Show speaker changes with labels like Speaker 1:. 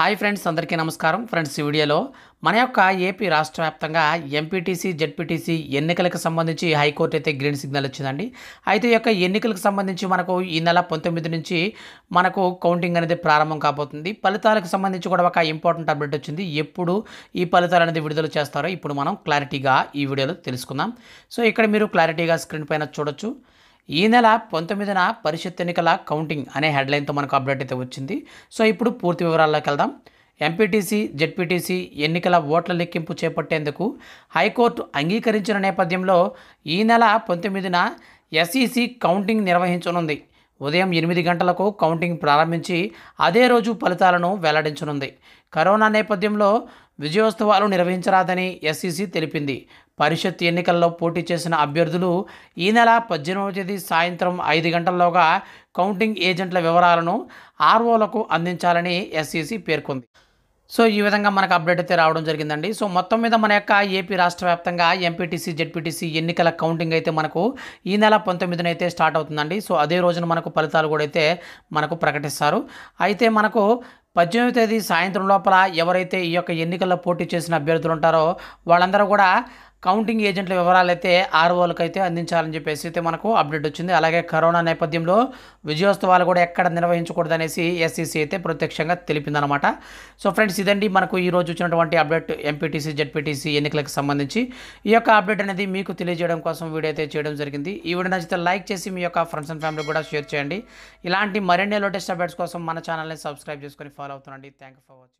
Speaker 1: hi friends అందరికీ నమస్కారం friends ఈ వీడియోలో మన యొక్క ఏపీ రాష్ట్ర వ్యాప్తంగా ఎంపీటీసీ జెడ్పీటీసీ ఎన్నికలకు సంబంధించి హైకోర్టు అయితే గ్రీన్ సిగ్నల్ వచ్చిందండి అయితే ఈ యొక్క ఎన్నికలకు సంబంధించి మనకు ఈ నెల పంతొమ్మిది నుంచి మనకు కౌంటింగ్ అనేది ప్రారంభం కాబోతుంది ఫలితాలకు సంబంధించి కూడా ఒక ఇంపార్టెంట్ అప్డేట్ వచ్చింది ఎప్పుడు ఈ ఫలితాలు అనేది విడుదల చేస్తారో ఇప్పుడు మనం క్లారిటీగా ఈ వీడియోలో తెలుసుకుందాం సో ఇక్కడ మీరు క్లారిటీగా స్క్రీన్ పైన చూడొచ్చు ఈ నెల పంతొమ్మిదిన పరిషత్ ఎన్నికల కౌంటింగ్ అనే హెడ్లైన్తో మనకు అప్డేట్ అయితే వచ్చింది సో ఇప్పుడు పూర్తి వివరాల్లోకి వెళ్దాం ఎంపీటీసీ జెడ్పీటీసీ ఎన్నికల ఓట్ల లెక్కింపు చేపట్టేందుకు హైకోర్టు అంగీకరించిన నేపథ్యంలో ఈ నెల పంతొమ్మిదిన ఎస్ఈసి కౌంటింగ్ నిర్వహించనుంది ఉదయం ఎనిమిది గంటలకు కౌంటింగ్ ప్రారంభించి అదే రోజు ఫలితాలను వెల్లడించనుంది కరోనా నేపథ్యంలో విజయోత్సవాలు నిర్వహించరాదని ఎస్ఈసి e తెలిపింది పరిషత్ ఎన్నికల్లో పోటీ చేసిన అభ్యర్థులు ఈ నెల పద్దెనిమిదవ తేదీ సాయంత్రం ఐదు గంటల్లోగా కౌంటింగ్ ఏజెంట్ల వివరాలను ఆర్ఓలకు అందించాలని ఎస్ఈసి e పేర్కొంది సో ఈ విధంగా మనకు అప్డేట్ అయితే రావడం జరిగిందండి సో మొత్తం మీద మన యొక్క ఏపీ రాష్ట్ర వ్యాప్తంగా ఎంపీటీసీ జెడ్పీటీసీ ఎన్నికల కౌంటింగ్ అయితే మనకు ఈ నెల పంతొమ్మిదిన అయితే స్టార్ట్ అవుతుందండి సో అదే రోజున మనకు ఫలితాలు కూడా అయితే మనకు ప్రకటిస్తారు అయితే మనకు పద్దెనిమిది తేదీ సాయంత్రం లోపల ఎవరైతే ఈ యొక్క ఎన్నికల్లో పోటీ చేసిన అభ్యర్థులు ఉంటారో వాళ్ళందరూ కూడా కౌంటింగ్ ఏజెంట్ల వివరాలు అయితే ఆర్ఓలకు అయితే అందించాలని చెప్పేసి అయితే మనకు అప్డేట్ వచ్చింది అలాగే కరోనా నేపథ్యంలో విజయోత్సవాలు కూడా ఎక్కడ నిర్వహించకూడదు అనేసి ఎస్సీసీ అయితే ప్రత్యక్షంగా తెలిపిందనమాట సో ఫ్రెండ్స్ ఇదండి మనకు ఈరోజు వచ్చినటువంటి అప్డేట్ ఎంపీటీసీ జెడ్పీటీసీ ఎన్నికలకు సంబంధించి ఈ యొక్క అప్డేట్ అనేది మీకు తెలియజేయడం కోసం వీడియో అయితే చేయడం జరిగింది ఈ వీడియో నచ్చితే లైక్ చేసి మీ యొక్క ఫ్రెండ్స్ అండ్ ఫ్యామిలీ కూడా షేర్ చేయండి ఇలాంటి మరిన్ని లేటెస్ట్ అప్డేట్స్ కోసం మన ఛానల్ని సబ్స్క్రైబ్ చేసుకొని ఫాలో అవుతుండండి థ్యాంక్ యూ ఫర్ వాచింగ్